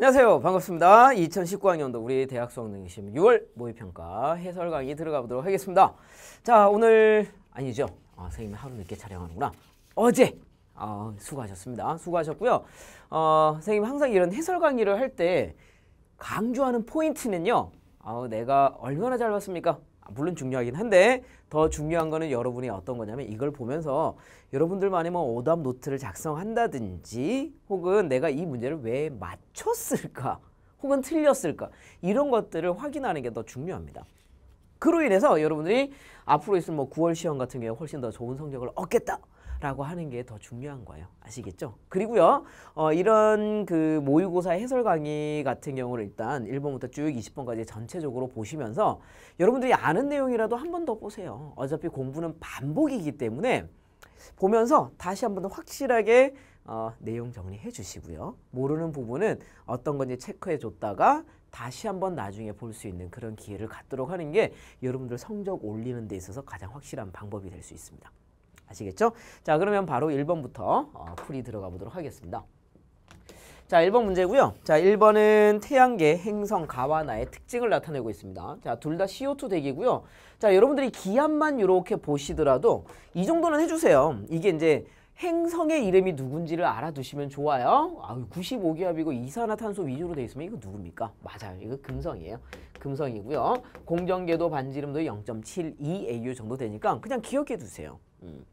안녕하세요. 반갑습니다. 2019학년도 우리 대학 수학능력시험 6월 모의평가 해설 강의 들어가 보도록 하겠습니다. 자, 오늘 아니죠. 아, 선생님이 하루 늦게 촬영하는구나. 어제 아, 수고하셨습니다. 수고하셨고요. 어, 선생님 항상 이런 해설 강의를 할 때 강조하는 포인트는요. 아, 내가 얼마나 잘 봤습니까? 아, 물론 중요하긴 한데 더 중요한 거는 여러분이 어떤 거냐면 이걸 보면서 여러분들만의 뭐 오답 노트를 작성한다든지 혹은 내가 이 문제를 왜 맞췄을까 혹은 틀렸을까 이런 것들을 확인하는 게 더 중요합니다. 그로 인해서 여러분들이 앞으로 있을 뭐 9월 시험 같은 경우에 훨씬 더 좋은 성적을 얻겠다 라고 하는 게 더 중요한 거예요. 아시겠죠? 그리고요. 어, 이런 그 모의고사 해설 강의 같은 경우를 일단 1번부터 쭉 20번까지 전체적으로 보시면서 여러분들이 아는 내용이라도 한 번 더 보세요. 어차피 공부는 반복이기 때문에 보면서 다시 한번 확실하게 어, 내용 정리해 주시고요. 모르는 부분은 어떤 건지 체크해 줬다가 다시 한 번 나중에 볼 수 있는 그런 기회를 갖도록 하는 게 여러분들 성적 올리는 데 있어서 가장 확실한 방법이 될 수 있습니다. 아시겠죠? 자 그러면 바로 1번부터 어, 풀이 들어가 보도록 하겠습니다. 자 1번 문제고요. 자 1번은 태양계 행성 가와나의 특징을 나타내고 있습니다. 자 둘 다 CO2 대기고요. 자 여러분들이 기압만 이렇게 보시더라도 이 정도는 해주세요. 이게 이제 행성의 이름이 누군지를 알아두시면 좋아요. 아유 95기압이고 이산화탄소 위주로 돼 있으면 이거 누굽니까? 맞아요. 이거 금성이에요. 금성이고요. 공전궤도 반지름도 0.72AU 정도 되니까 그냥 기억해 두세요. 음.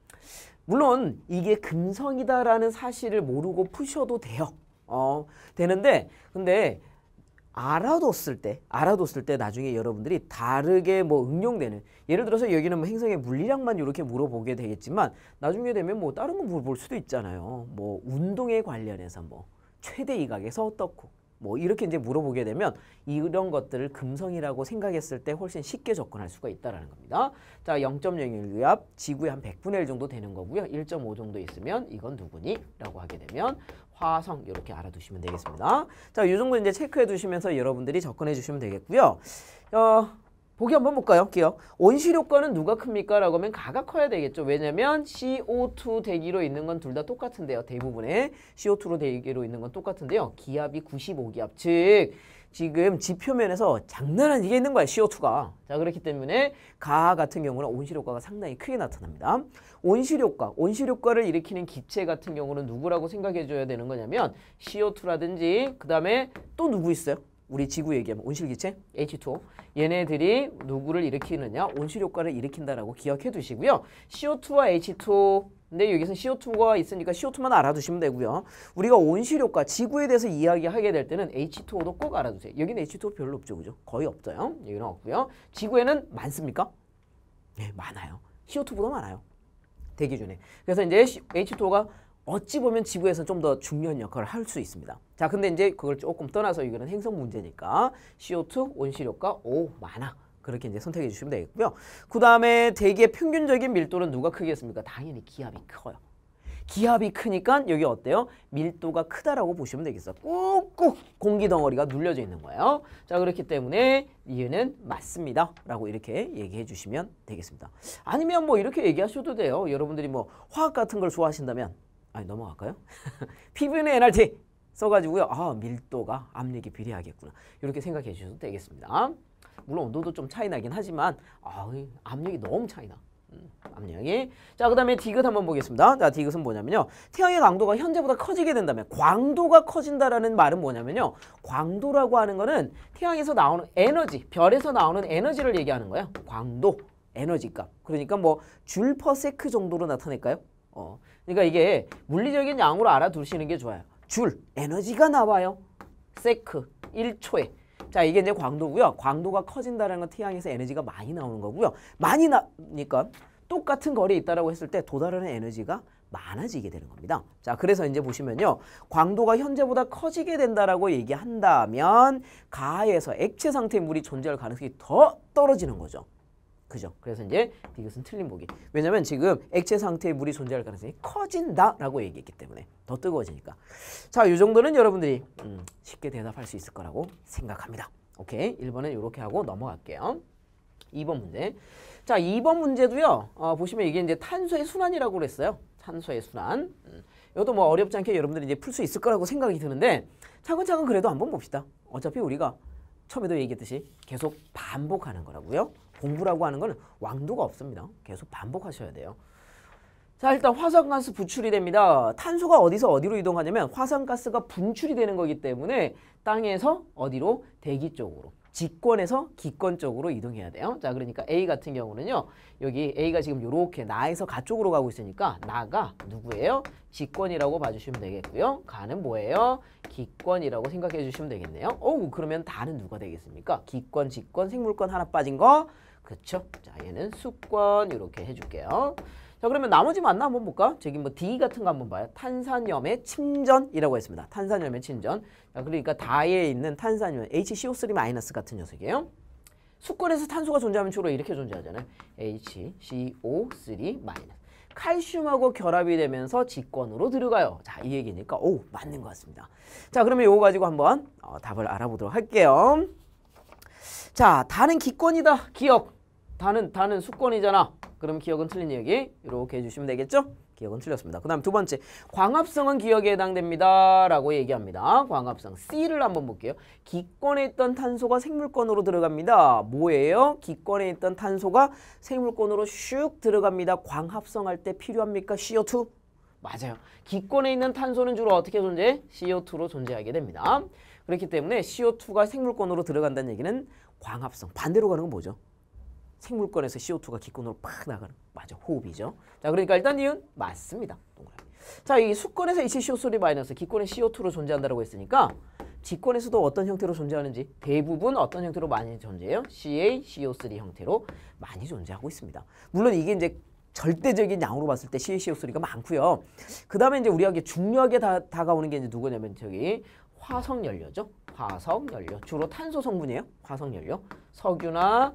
물론 이게 금성이다라는 사실을 모르고 푸셔도 돼요. 어, 되는데 근데 알아뒀을 때, 알아뒀을 때 나중에 여러분들이 다르게 뭐 응용되는 예를 들어서 여기는 뭐 행성의 물리량만 이렇게 물어보게 되겠지만 나중에 되면 뭐 다른 거 물어볼 수도 있잖아요. 뭐 운동에 관련해서 뭐 최대 이각에서 어떻고 뭐 이렇게 이제 물어보게 되면 이런 것들을 금성이라고 생각했을 때 훨씬 쉽게 접근할 수가 있다는 겁니다. 자, 0.01위압 지구의 한 100분의 1 정도 되는 거고요. 1.5 정도 있으면 이건 누구니? 라고 하게 되면 화성 이렇게 알아두시면 되겠습니다. 자, 이 정도 이제 체크해 두시면서 여러분들이 접근해 주시면 되겠고요. 어, 보기 한번 볼까요? 기억. 온실효과는 누가 큽니까? 라고 하면 가가 커야 되겠죠. 왜냐면 CO2 대기로 있는 건 둘 다 똑같은데요. 대부분의 CO2로 대기로 있는 건 똑같은데요. 기압이 95기압. 즉 지금 지표면에서 장난아니게 있는 거야 CO2가. 자 그렇기 때문에 가 같은 경우는 온실효과가 상당히 크게 나타납니다. 온실효과, 온실효과를 일으키는 기체 같은 경우는 누구라고 생각해줘야 되는 거냐면 CO2라든지 그 다음에 또 누구 있어요? 우리 지구 얘기하면 온실기체 H2O 얘네들이 누구를 일으키느냐 온실효과를 일으킨다라고 기억해 두시고요 CO2와 H2O 근데 여기서 CO2가 있으니까 CO2만 알아두시면 되고요 우리가 온실효과 지구에 대해서 이야기하게 될 때는 H2O도 꼭 알아두세요 여기는 H2O 별로 없죠 그죠 거의 없어요 여기는 없고요 지구에는 많습니까? 네 많아요 CO2보다 많아요 대기 중에 그래서 이제 H2O가 어찌 보면 지구에서 좀 더 중요한 역할을 할 수 있습니다. 자, 근데 이제 그걸 조금 떠나서 이거는 행성 문제니까 CO2 온실효과 O 많아. 그렇게 이제 선택해 주시면 되겠고요. 그 다음에 대기의 평균적인 밀도는 누가 크겠습니까? 당연히 기압이 커요. 기압이 크니까 여기 어때요? 밀도가 크다라고 보시면 되겠어. 꾹꾹 공기 덩어리가 눌려져 있는 거예요. 자 그렇기 때문에 이유는 맞습니다. 라고 이렇게 얘기해 주시면 되겠습니다. 아니면 뭐 이렇게 얘기하셔도 돼요. 여러분들이 뭐 화학 같은 걸 좋아하신다면 아니 넘어갈까요? 피부에 에너지 써가지고요. 아 밀도가 압력이 비례하겠구나. 이렇게 생각해 주셔도 되겠습니다. 물론 온도도 좀 차이 나긴 하지만 아, 압력이 너무 차이나. 음, 압력이. 자, 그 다음에 디귿 한번 보겠습니다. 자, 디귿은 뭐냐면요. 태양의 강도가 현재보다 커지게 된다면 광도가 커진다라는 말은 뭐냐면요. 광도라고 하는 거는 태양에서 나오는 에너지, 별에서 나오는 에너지를 얘기하는 거예요. 광도, 에너지 값. 그러니까 뭐 줄 퍼 세크 정도로 나타낼까요? 어. 그러니까 이게 물리적인 양으로 알아두시는 게 좋아요. 줄, 에너지가 나와요. 세크, 1초에. 자 이게 이제 광도고요. 광도가 커진다는 건 태양에서 에너지가 많이 나오는 거고요. 많이 나니까 똑같은 거리에 있다라고 했을 때 도달하는 에너지가 많아지게 되는 겁니다. 자, 그래서 이제 보시면요. 광도가 현재보다 커지게 된다라고 얘기한다면 가에서 액체 상태의 물이 존재할 가능성이 더 떨어지는 거죠. 그죠? 그래서 이제 이것은 틀린 보기. 왜냐면 지금 액체 상태에 물이 존재할 가능성이 커진다라고 얘기했기 때문에 더 뜨거워지니까. 자, 이 정도는 여러분들이 음, 쉽게 대답할 수 있을 거라고 생각합니다. 오케이, 1번은 이렇게 하고 넘어갈게요. 2번 문제. 자, 2번 문제도요. 어, 보시면 이게 이제 탄소의 순환이라고 그랬어요. 탄소의 순환. 음, 이것도 뭐 어렵지 않게 여러분들이 이제 풀 수 있을 거라고 생각이 드는데 차근차근 그래도 한번 봅시다. 어차피 우리가 처음에도 얘기했듯이 계속 반복하는 거라고요. 공부라고 하는 건 왕도가 없습니다. 계속 반복하셔야 돼요. 자 일단 화산가스 부출이 됩니다. 탄소가 어디서 어디로 이동하냐면 화산가스가 분출이 되는 거기 때문에 땅에서 어디로? 대기 쪽으로. 직권에서 기권 쪽으로 이동해야 돼요. 자, 그러니까 A 같은 경우는요. 여기 A가 지금 요렇게 나에서 가 쪽으로 가고 있으니까 나가 누구예요? 직권이라고 봐주시면 되겠고요. 가는 뭐예요? 기권이라고 생각해 주시면 되겠네요. 어우, 그러면 다는 누가 되겠습니까? 기권, 직권, 생물권 하나 빠진 거? 그렇죠? 자, 얘는 수권 이렇게 해줄게요. 자 그러면 나머지 맞나 한번 볼까? 저기 뭐 D 같은 거 한번 봐요. 탄산염의 침전이라고 했습니다. 탄산염의 침전. 자, 그러니까 다에 있는 탄산염 HCO3- 같은 녀석이에요. 수권에서 탄소가 존재하면 주로 이렇게 존재하잖아요. HCO3- 칼슘하고 결합이 되면서 직권으로 들어가요. 자, 이 얘기니까 오, 맞는 것 같습니다. 자, 그러면 이거 가지고 한번 어, 답을 알아보도록 할게요. 자, 다른 기권이다. 기억. 다는 다는 수권이잖아. 그럼 기억은 틀린 얘기 이렇게 해주시면 되겠죠? 기억은 틀렸습니다. 그 다음 두 번째 광합성은 기억에 해당됩니다. 라고 얘기합니다. 광합성 C를 한번 볼게요. 기권에 있던 탄소가 생물권으로 들어갑니다. 뭐예요? 기권에 있던 탄소가 생물권으로 슉 들어갑니다. 광합성할 때 필요합니까? CO2? 맞아요. 기권에 있는 탄소는 주로 어떻게 존재해? CO2로 존재하게 됩니다. 그렇기 때문에 CO2가 생물권으로 들어간다는 얘기는 광합성. 반대로 가는 건 뭐죠? 생물권에서 CO2가 기권으로 팍 나가는 맞아 호흡이죠. 자 그러니까 일단 이은 맞습니다. 동그라미. 자이 수권에서 이치 CO3 마이너스 기권에 CO2로 존재한다고 했으니까 직권에서도 어떤 형태로 존재하는지 대부분 어떤 형태로 많이 존재해요? CA, CO3 형태로 많이 존재하고 있습니다. 물론 이게 이제 절대적인 양으로 봤을 때 CA, CO3가 많고요. 그 다음에 이제 우리에게 중요하게 다, 다가오는 게 이제 누구냐면 저기 화석연료죠. 화석연료. 주로 탄소 성분이에요. 화석연료. 석유나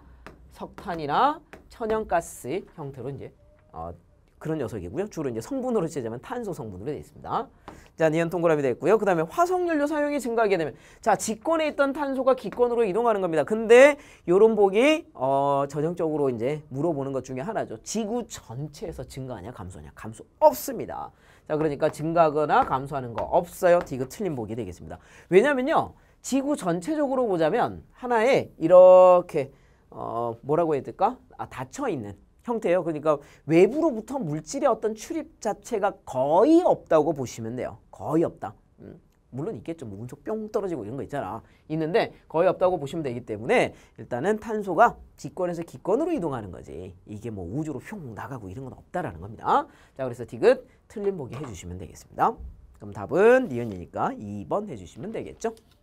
석탄이나 천연가스 형태로 이제 어, 그런 녀석이고요. 주로 이제 성분으로 지 치자면 탄소 성분으로 되어 있습니다. 자, 니은 동그라미 됐고요. 그 다음에 화석연료 사용이 증가하게 되면 자, 직권에 있던 탄소가 기권으로 이동하는 겁니다. 근데 요런 복이 어, 전형적으로 이제 물어보는 것 중에 하나죠. 지구 전체에서 증가하냐 감소냐 하 감소 없습니다. 자, 그러니까 증가하거나 감소하는 거 없어요. 디귿 틀린 복이 되겠습니다. 왜냐면요. 지구 전체적으로 보자면 하나의 이렇게 어, 뭐라고 해야 될까? 아, 닫혀 있는 형태예요. 그러니까 외부로부터 물질의 어떤 출입 자체가 거의 없다고 보시면 돼요. 거의 없다. 음. 물론 있겠죠. 뭐 운석 뿅 떨어지고 이런 거 있잖아. 있는데 거의 없다고 보시면 되기 때문에 일단은 탄소가 직권에서 기권으로 이동하는 거지. 이게 뭐 우주로 휙 나가고 이런 건 없다라는 겁니다. 자 그래서 디귿 틀린 보기 해주시면 되겠습니다. 그럼 답은 니은이니까 2번 해주시면 되겠죠.